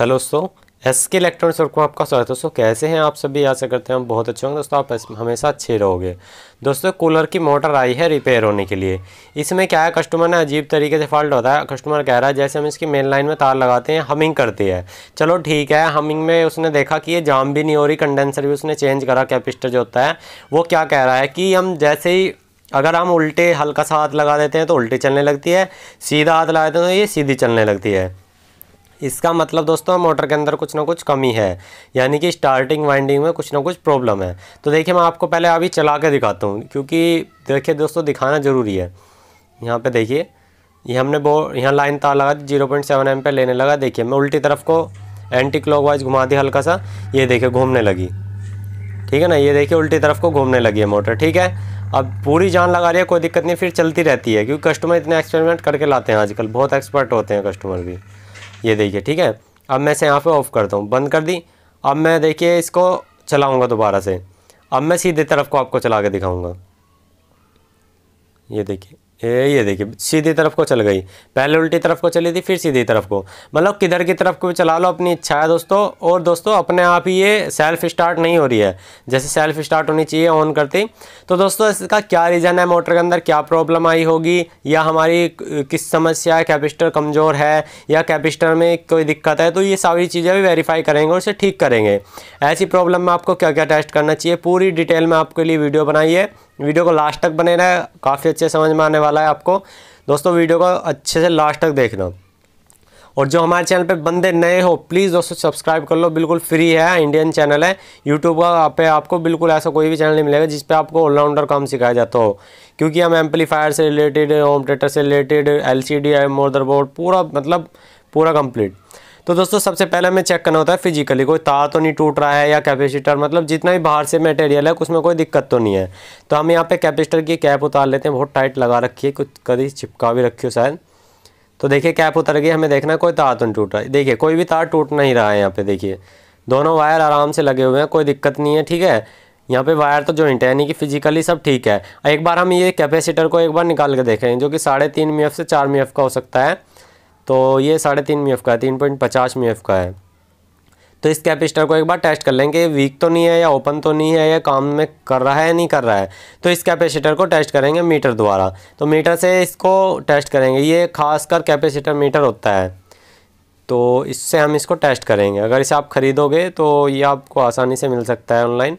hello दोस्तों S के electronics और को आपका स्वागत है दोस्तों कैसे हैं आप सभी से करते हैं हम बहुत अच्छे होंगे दोस्तों आप हमेशा अच्छे रहोगे दोस्तों कूलर की मोटर आई है रिपेयर होने के लिए इसमें क्या है कस्टमर ने अजीब तरीके से फॉल्ट होता है कस्टमर कह रहा है जैसे हम इसकी मेन लाइन में तार लगाते हैं हमिंग करती है चलो ठीक है हमिंग में उसने देखा कि ये जाम भी नहीं हो रही कंडेंसर भी उसने चेंज करा कैपिस्टर जो होता है वो क्या कह रहा है कि हम जैसे ही अगर हम उल्टे हल्का सा हाथ लगा देते हैं तो उल्टी चलने लगती है सीधा हाथ लगा देते हैं तो ये सीधी चलने लगती है इसका मतलब दोस्तों मोटर के अंदर कुछ ना कुछ कमी है यानी कि स्टार्टिंग वाइंडिंग में कुछ ना कुछ प्रॉब्लम है तो देखिए मैं आपको पहले अभी चला के दिखाता हूँ क्योंकि देखिए दोस्तों दिखाना ज़रूरी है यहाँ पे देखिए ये हमने बो यहाँ लाइन तार लगा दी जीरो पॉइंट सेवन एम पे लेने लगा देखिए मैं उल्टी तरफ को एंटी वाइज घुमा दी हल्का सा ये देखिए घूमने लगी ठीक है ना ये देखिए उल्टी तरफ को घूमने लगी है मोटर ठीक है अब पूरी जान लगा रही है कोई दिक्कत नहीं फिर चलती रहती है क्योंकि कस्टमर इतने एक्सपेरिमेंट करके लाते हैं आजकल बहुत एक्सपर्ट होते हैं कस्टमर भी ये देखिए ठीक है अब मैं इसे यहाँ पे ऑफ़ करता हूँ बंद कर दी अब मैं देखिए इसको चलाऊँगा दोबारा से अब मैं सीधे तरफ को आपको चला के दिखाऊँगा ये देखिए ये देखिए सीधी तरफ को चल गई पहले उल्टी तरफ को चली थी फिर सीधी तरफ को मतलब किधर की तरफ को चला लो अपनी इच्छा है दोस्तों और दोस्तों अपने आप ही ये सेल्फ स्टार्ट नहीं हो रही है जैसे सेल्फ स्टार्ट होनी चाहिए ऑन करते तो दोस्तों इसका क्या रीज़न है मोटर के अंदर क्या प्रॉब्लम आई होगी या हमारी किस समस्या है कैपिस्टर कमज़ोर है या कैपिस्टर में कोई दिक्कत है तो ये सारी चीज़ें भी वेरीफाई करेंगे और उसे ठीक करेंगे ऐसी प्रॉब्लम में आपको क्या क्या टेस्ट करना चाहिए पूरी डिटेल में आपके लिए वीडियो बनाई है वीडियो को लास्ट तक बने रहे काफ़ी अच्छे समझ में आने वाला है आपको दोस्तों वीडियो को अच्छे से लास्ट तक देखना और जो हमारे चैनल पे बंदे नए हो प्लीज़ दोस्तों सब्सक्राइब कर लो बिल्कुल फ्री है इंडियन चैनल है यूट्यूब का पे आपको बिल्कुल ऐसा कोई भी चैनल नहीं मिलेगा जिस पे आपको ऑलराउंडर काम सिखाया जाता हो क्योंकि हम एम्पलीफायर से रिलेटेड होम थिएटर से related L C D motherboard पूरा मतलब पूरा कंप्लीट तो दोस्तों सबसे पहले हमें चेक करना होता है फिजिकली कोई तार तो नहीं टूट रहा है या कैपेसिटर मतलब जितना भी बाहर से मटेरियल है उसमें कोई दिक्कत तो नहीं है तो हम यहाँ पे कैपेसिटर की कैप उतार लेते हैं बहुत टाइट लगा रखी है कुछ कभी चिपका भी रखी हो शायद तो देखिए कैप उतर गई हमें देखना कोई तार तो नहीं टूट रहा है देखिए कोई भी तार टूट नहीं रहा है यहाँ पर देखिए दोनों वायर आराम से लगे हुए हैं कोई दिक्कत नहीं है ठीक है यहाँ पे वायर तो जॉइंट है यानी कि फिजिकली सब ठीक है एक बार हम ये कैपेसिटर को एक बार निकाल के देखें जो कि साढ़े तीन मी से चार मी का हो सकता है तो ये साढ़े तीन मी एफ का है तीन पॉइंट पचास मी एफ का है तो इस कैपेसिटर को एक बार टेस्ट कर लेंगे वीक तो नहीं है या ओपन तो नहीं है या काम में कर रहा है या नहीं कर रहा है तो इस कैपेसिटर को टेस्ट करेंगे मीटर द्वारा तो मीटर से इसको टेस्ट करेंगे ये खासकर कैपेसिटर मीटर होता है तो इससे हम इसको टेस्ट करेंगे अगर इसे आप ख़रीदोगे तो ये आपको आसानी से मिल सकता है ऑनलाइन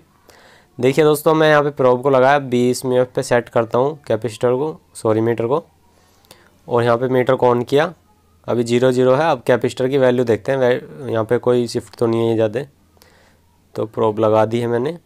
देखिए दोस्तों मैं यहाँ पे प्रोब को लगाया 20 मिनट पे सेट करता हूँ कैपेसिटर को सॉरी मीटर को और यहाँ पे मीटर को ऑन किया अभी जीरो जीरो है अब कैपेसिटर की वैल्यू देखते हैं यहाँ पे कोई शिफ्ट तो नहीं है ज़्यादा तो प्रोब लगा दी है मैंने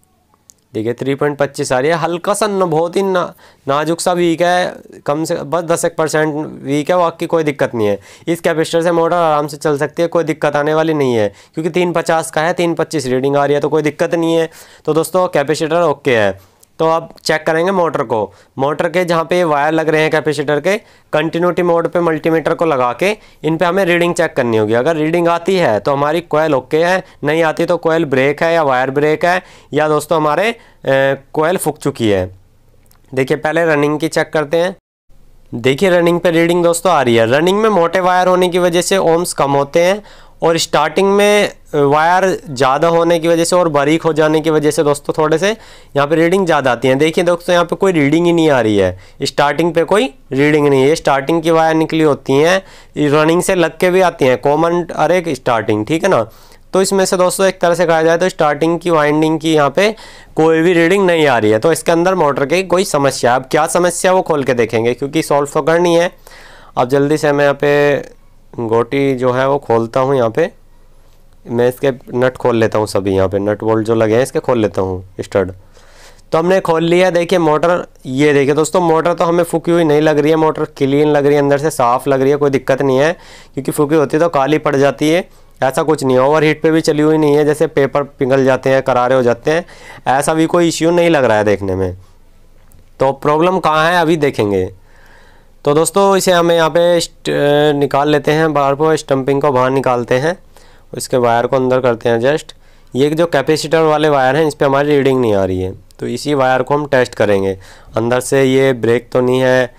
देखिए थ्री पॉइंट पच्चीस आ रही है हल्का सा न बहुत ही ना नाजुक सा वीक है कम से बस दस एक परसेंट वीक है वाकई कोई दिक्कत नहीं है इस कैपेसिटर से मोटर आराम से चल सकती है कोई दिक्कत आने वाली नहीं है क्योंकि तीन पचास का है तीन पच्चीस रीडिंग आ रही है तो कोई दिक्कत नहीं है तो दोस्तों कैपेसिटर ओके है तो अब चेक करेंगे मोटर को मोटर के जहाँ पे वायर लग रहे हैं कैपेसिटर के कंटिन्यूटी मोड पे मल्टीमीटर को लगा के इन पे हमें रीडिंग चेक करनी होगी अगर रीडिंग आती है तो हमारी कोयल ओके है नहीं आती तो कोयल ब्रेक है या वायर ब्रेक है या दोस्तों हमारे कोयल फूक चुकी है देखिए पहले रनिंग की चेक करते हैं देखिए रनिंग पे रीडिंग दोस्तों आ रही है रनिंग में मोटे वायर होने की वजह से ओम्स कम होते हैं और स्टार्टिंग में वायर ज़्यादा होने की वजह से और बारीक हो जाने की वजह से दोस्तों थोड़े से यहाँ पे रीडिंग ज़्यादा आती है देखिए दोस्तों यहाँ पे कोई रीडिंग ही नहीं आ रही है स्टार्टिंग पे कोई रीडिंग नहीं है स्टार्टिंग की वायर निकली होती हैं रनिंग से लग के भी आती हैं कॉमन अरे स्टार्टिंग ठीक है ना तो इसमें से दोस्तों एक तरह से कहा जाए तो स्टार्टिंग की वाइंडिंग की यहाँ पे कोई भी रीडिंग नहीं आ रही है तो इसके अंदर मोटर की कोई समस्या अब क्या समस्या वो खोल के देखेंगे क्योंकि सॉल्व तो करनी है अब जल्दी से मैं यहाँ पे गोटी जो है वो खोलता हूँ यहाँ पे मैं इसके नट खोल लेता हूँ सभी यहाँ पे नट बोल्ट जो लगे हैं इसके खोल लेता हूँ स्टड तो हमने खोल लिया देखिए मोटर ये देखिए दोस्तों मोटर तो हमें फूकी हुई नहीं लग रही है मोटर क्लीन लग रही है अंदर से साफ़ लग रही है कोई दिक्कत नहीं है क्योंकि फूकी होती है तो काली पड़ जाती है ऐसा कुछ नहीं है ओवर हीट पर भी चली हुई नहीं है जैसे पेपर पिघल जाते हैं करारे हो जाते हैं ऐसा भी कोई इश्यू नहीं लग रहा है देखने में तो प्रॉब्लम कहाँ है अभी देखेंगे तो दोस्तों इसे हमें यहाँ पे निकाल लेते हैं बाहर को स्टम्पिंग को बाहर निकालते हैं इसके वायर को अंदर करते हैं जस्ट ये जो कैपेसिटर वाले वायर हैं इस पर हमारी रीडिंग नहीं आ रही है तो इसी वायर को हम टेस्ट करेंगे अंदर से ये ब्रेक तो नहीं है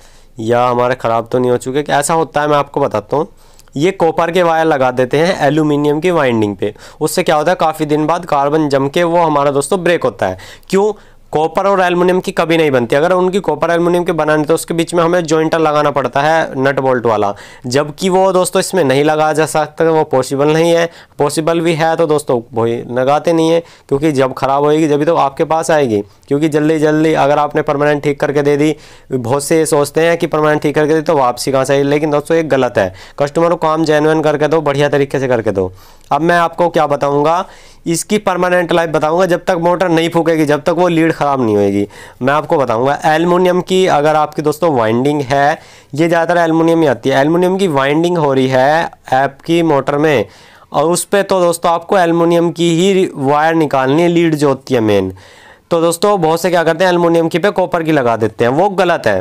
या हमारे ख़राब तो नहीं हो चुके ऐसा होता है मैं आपको बताता हूँ ये कॉपर के वायर लगा देते हैं एल्यूमिनियम की वाइंडिंग पे उससे क्या होता है काफ़ी दिन बाद कार्बन जम के वो हमारा दोस्तों ब्रेक होता है क्यों कॉपर और एल्युमिनियम की कभी नहीं बनती अगर उनकी कॉपर एल्युमिनियम के बनाने तो उसके बीच में हमें जॉइंटर लगाना पड़ता है नट बोल्ट वाला जबकि वो दोस्तों इसमें नहीं लगाया जा सकता वो पॉसिबल नहीं है पॉसिबल भी है तो दोस्तों वही लगाते नहीं है क्योंकि जब ख़राब होएगी जब तो आपके पास आएगी क्योंकि जल्दी जल्दी अगर आपने परमानेंट ठीक करके दे दी बहुत से सोचते हैं कि परमानेंट ठीक करके दी तो वापसी कहाँ से आई लेकिन दोस्तों ये गलत है कस्टमर को काम जेनुअन करके दो बढ़िया तरीके से करके दो अब मैं आपको क्या बताऊँगा इसकी परमानेंट लाइफ बताऊंगा जब तक मोटर नहीं फूकेगी जब तक वो लीड ख़राब नहीं होएगी मैं आपको बताऊंगा एलमिनियम की अगर आपकी दोस्तों वाइंडिंग है ये ज़्यादातर एलमिनियम ही आती है एलमिनियम की वाइंडिंग हो रही है ऐप की मोटर में और उस पर तो दोस्तों आपको एलमिनियम की ही वायर निकालनी है लीड जो होती है मेन तो दोस्तों बहुत से क्या करते हैं एलमिनियम की पे कॉपर की लगा देते हैं वो गलत है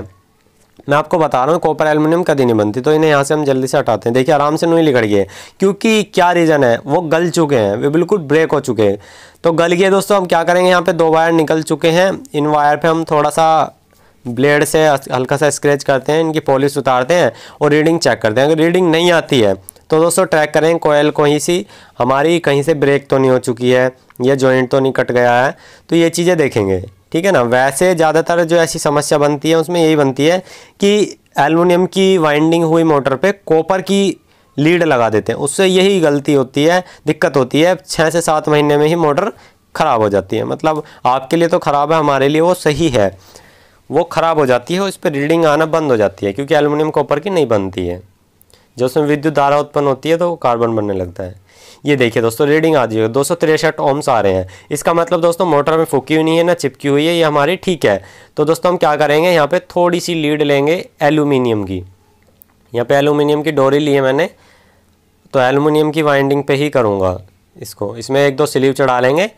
मैं आपको बता रहा हूँ कॉपर एल्युमिनियम कभी नहीं बनती तो इन्हें यहाँ से हम जल्दी से हटाते हैं देखिए आराम से नहीं लिख गए क्योंकि क्या रीज़न है वो गल चुके हैं वे बिल्कुल ब्रेक हो चुके हैं तो गल गए दोस्तों हम क्या करेंगे यहाँ पे दो वायर निकल चुके हैं इन वायर पे हम थोड़ा सा ब्लेड से हल्का सा स्क्रैच करते हैं इनकी पॉलिश उतारते हैं और रीडिंग चेक करते हैं अगर रीडिंग नहीं आती है तो दोस्तों ट्रैक करें कोयल कहीं सी हमारी कहीं से ब्रेक तो नहीं हो चुकी है या जॉइंट तो नहीं कट गया है तो ये चीज़ें देखेंगे ठीक है ना वैसे ज़्यादातर जो ऐसी समस्या बनती है उसमें यही बनती है कि एलमिनियम की वाइंडिंग हुई मोटर पे कॉपर की लीड लगा देते हैं उससे यही गलती होती है दिक्कत होती है छः से सात महीने में ही मोटर ख़राब हो जाती है मतलब आपके लिए तो ख़राब है हमारे लिए वो सही है वो ख़राब हो जाती है उस पर रीडिंग आना बंद हो जाती है क्योंकि एलुमिनियम कॉपर की नहीं बनती है जब उसमें विद्युत धारा उत्पन्न होती है तो कार्बन बनने लगता है ये देखिए दोस्तों रीडिंग आ दो सौ तिरसठ ओम्स आ रहे हैं इसका मतलब दोस्तों मोटर में फूकी हुई नहीं है ना चिपकी हुई है ये हमारी ठीक है तो दोस्तों हम क्या करेंगे यहाँ पे थोड़ी सी लीड लेंगे एलुमिनियम की यहाँ पे एलुमिनियम की डोरी ली है मैंने तो एलुमिनियम की वाइंडिंग पे ही करूँगा इसको इसमें एक दो स्लीव चढ़ा लेंगे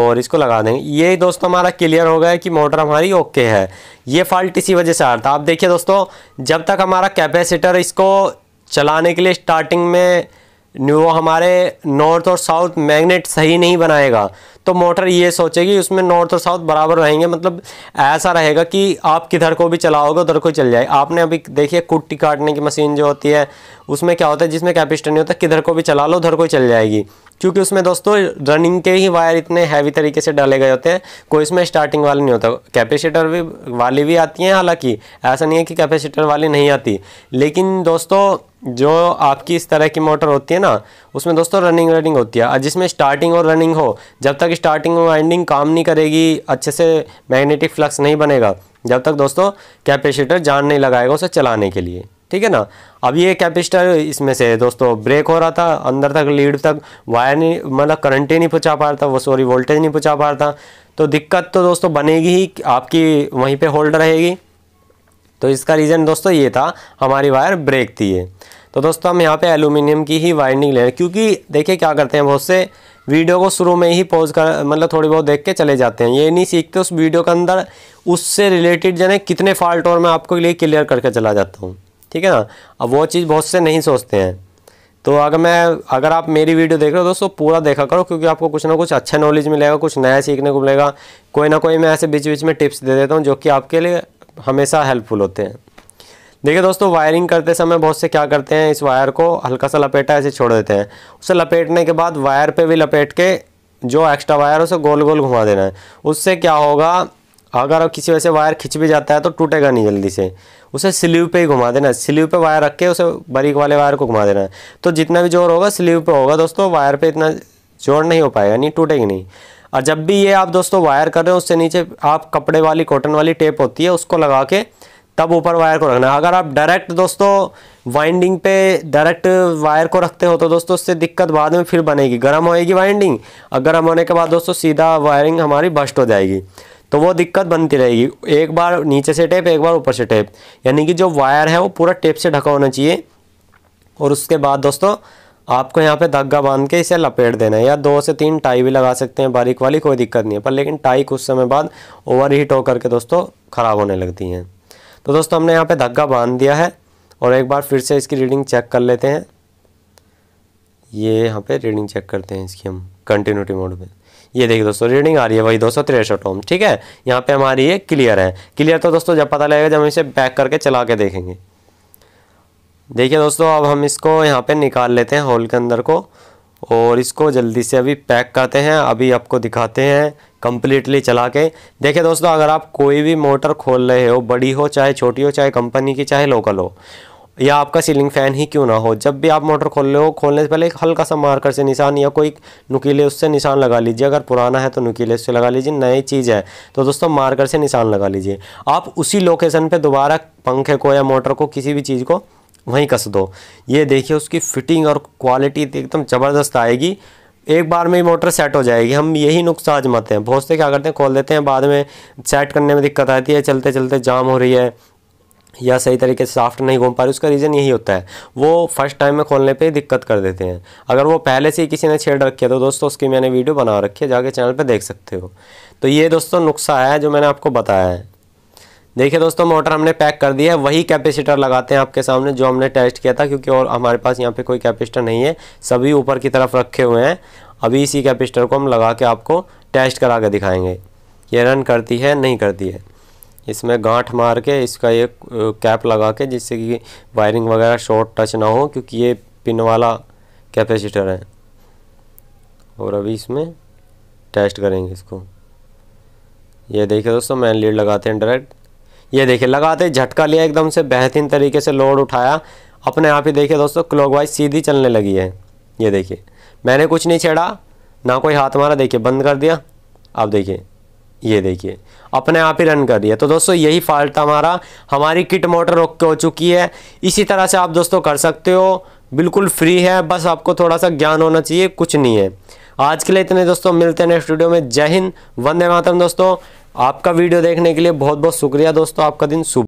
और इसको लगा देंगे ये दोस्तों हमारा क्लियर हो गया कि मोटर हमारी ओके है ये फॉल्ट इसी वजह से आ रहा था आप देखिए दोस्तों जब तक हमारा कैपेसिटर इसको चलाने के लिए स्टार्टिंग में वो हमारे नॉर्थ और साउथ मैग्नेट सही नहीं बनाएगा तो मोटर ये सोचेगी उसमें नॉर्थ और साउथ बराबर रहेंगे मतलब ऐसा रहेगा कि आप किधर को भी चलाओगे उधर को चल जाए आपने अभी देखिए कुट्टी काटने की मशीन जो होती है उसमें क्या होता है जिसमें कैपेसिटर नहीं होता किधर को भी चला लो उधर को चल जाएगी क्योंकि उसमें दोस्तों रनिंग के ही वायर इतने हैवी तरीके से डाले गए होते हैं कोई इसमें स्टार्टिंग वाले नहीं होता कैपेसिटर भी वाली भी आती हैं हालांकि ऐसा नहीं है कि कैपेसिटर वाली नहीं आती लेकिन दोस्तों जो आपकी इस तरह की मोटर होती है ना उसमें दोस्तों रनिंग रनिंग होती है जिसमें स्टार्टिंग और रनिंग हो जब तक स्टार्टिंग और वाइंडिंग काम नहीं करेगी अच्छे से मैग्नेटिक फ्लक्स नहीं बनेगा जब तक दोस्तों कैपेसिटर जान नहीं लगाएगा उसे चलाने के लिए ठीक है ना अब ये कैपेसिटर इसमें से दोस्तों ब्रेक हो रहा था अंदर तक लीड तक वायर नहीं मतलब करंट ही नहीं पहुँचा पा रहा था वो सॉरी वोल्टेज नहीं पहुँचा पा रहा था तो दिक्कत तो दोस्तों बनेगी ही आपकी वहीं पे होल्ड रहेगी तो इसका रीज़न दोस्तों ये था हमारी वायर ब्रेक थी ये तो दोस्तों हम यहाँ पे एलुमिनियम की ही वाइंडिंग ले रहे हैं क्योंकि देखिए क्या करते हैं बहुत से वीडियो को शुरू में ही पॉज कर मतलब थोड़ी बहुत देख के चले जाते हैं ये नहीं सीखते उस वीडियो के अंदर उससे रिलेटेड जाने कितने फॉल्ट और मैं आपको लिए क्लियर करके चला जाता हूँ ठीक है ना अब वो चीज़ बहुत से नहीं सोचते हैं तो अगर मैं अगर आप मेरी वीडियो देख रहे हो दोस्तों पूरा देखा करो क्योंकि आपको कुछ ना कुछ अच्छा नॉलेज मिलेगा कुछ नया सीखने को मिलेगा कोई ना कोई मैं ऐसे बीच बीच में टिप्स दे देता हूँ जो कि आपके लिए हमेशा हेल्पफुल होते हैं देखिए दोस्तों वायरिंग करते समय बहुत से क्या करते हैं इस वायर को हल्का सा लपेटा ऐसे छोड़ देते हैं उसे लपेटने के बाद वायर पे भी लपेट के जो एक्स्ट्रा वायर है उसे गोल गोल घुमा देना है उससे क्या होगा अगर किसी वजह से वायर खिंच भी जाता है तो टूटेगा नहीं जल्दी से उसे स्लीव पे ही घुमा देना है स्लीव पे वायर रख के उसे बारीक वाले वायर को घुमा देना है तो जितना भी जोर होगा स्लीव पे होगा दोस्तों वायर पे इतना जोर नहीं हो पाएगा नहीं टूटेगी नहीं और जब भी ये आप दोस्तों वायर कर रहे हो उससे नीचे आप कपड़े वाली कॉटन वाली टेप होती है उसको लगा के तब ऊपर वायर को रखना अगर आप डायरेक्ट दोस्तों वाइंडिंग पे डायरेक्ट वायर को रखते हो तो दोस्तों उससे दिक्कत बाद में फिर बनेगी गर्म होएगी वाइंडिंग और गर्म होने के बाद दोस्तों सीधा वायरिंग हमारी बस्ट हो जाएगी तो वो दिक्कत बनती रहेगी एक बार नीचे से टेप एक बार ऊपर से टेप यानी कि जो वायर है वो पूरा टेप से ढका होना चाहिए और उसके बाद दोस्तों आपको यहाँ पे धग्गा बांध के इसे लपेट देना है या दो से तीन टाई भी लगा सकते हैं बारीक वाली कोई दिक्कत नहीं है पर लेकिन टाई कुछ समय बाद ओवर हीट होकर के दोस्तों ख़राब होने लगती हैं तो दोस्तों हमने यहाँ पे धक्का बांध दिया है और एक बार फिर से इसकी रीडिंग चेक कर लेते हैं ये यहाँ पे रीडिंग चेक करते हैं इसकी हम कंटिन्यूटी मोड में ये देखिए दोस्तों रीडिंग आ रही है वही दो सौ तिरसठ ओम ठीक है यहाँ पे हमारी ये क्लियर है क्लियर तो दोस्तों जब पता लगेगा जब हम इसे बैक करके चला के देखेंगे देखिए दोस्तों अब हम इसको यहाँ पे निकाल लेते हैं हॉल के अंदर को और इसको जल्दी से अभी पैक करते हैं अभी आपको दिखाते हैं कम्प्लीटली चला के देखिए दोस्तों अगर आप कोई भी मोटर खोल रहे हो बड़ी हो चाहे छोटी हो चाहे कंपनी की चाहे लोकल हो या आपका सीलिंग फैन ही क्यों ना हो जब भी आप मोटर खोल रहे हो खोलने से पहले एक हल्का सा मार्कर से निशान या कोई नुकीले उससे निशान लगा लीजिए अगर पुराना है तो नुकीले उससे लगा लीजिए नई चीज़ है तो दोस्तों मार्कर से निशान लगा लीजिए आप उसी लोकेशन पर दोबारा पंखे को या मोटर को किसी भी चीज़ को वहीं कस दो ये देखिए उसकी फिटिंग और क्वालिटी तो एकदम ज़बरदस्त आएगी एक बार में ही मोटर सेट हो जाएगी हम यही नुस्खा आजमाते हैं बहुत से क्या करते हैं खोल देते हैं बाद में सेट करने में दिक्कत आती है चलते चलते जाम हो रही है या सही तरीके से साफ्ट नहीं घूम पा रही उसका रीज़न यही होता है वो फर्स्ट टाइम में खोलने पे दिक्कत कर देते हैं अगर वो पहले से ही किसी ने छेड़ रखी है तो दोस्तों उसकी मैंने वीडियो बना रखी है जाके चैनल पे देख सकते हो तो ये दोस्तों नुस्खा है जो मैंने आपको बताया है देखिए दोस्तों मोटर हमने पैक कर दिया है वही कैपेसिटर लगाते हैं आपके सामने जो हमने टेस्ट किया था क्योंकि और हमारे पास यहाँ पे कोई कैपेसिटर नहीं है सभी ऊपर की तरफ रखे हुए हैं अभी इसी कैपेसिटर को हम लगा के आपको टेस्ट करा के दिखाएंगे ये रन करती है नहीं करती है इसमें गांठ मार के इसका एक कैप लगा के जिससे कि वायरिंग वगैरह शॉर्ट टच ना हो क्योंकि ये पिन वाला कैपेसिटर है और अभी इसमें टेस्ट करेंगे इसको ये देखिए दोस्तों मैन लीड लगाते हैं डायरेक्ट ये देखिए लगाते झटका लिया एकदम से बेहतरीन तरीके से लोड उठाया अपने आप ही देखिए दोस्तों क्लॉकवाइज सीधी चलने लगी है ये देखिए मैंने कुछ नहीं छेड़ा ना कोई हाथ मारा देखिए बंद कर दिया आप देखिए ये देखिए अपने आप ही रन कर दिया तो दोस्तों यही फॉल्ट था हमारा हमारी किट मोटर के हो चुकी है इसी तरह से आप दोस्तों कर सकते हो बिल्कुल फ्री है बस आपको थोड़ा सा ज्ञान होना चाहिए कुछ नहीं है आज के लिए इतने दोस्तों मिलते हैं नेक्स्ट वीडियो में जय हिंद वंदे मातरम दोस्तों आपका वीडियो देखने के लिए बहुत बहुत शुक्रिया दोस्तों आपका दिन शुभ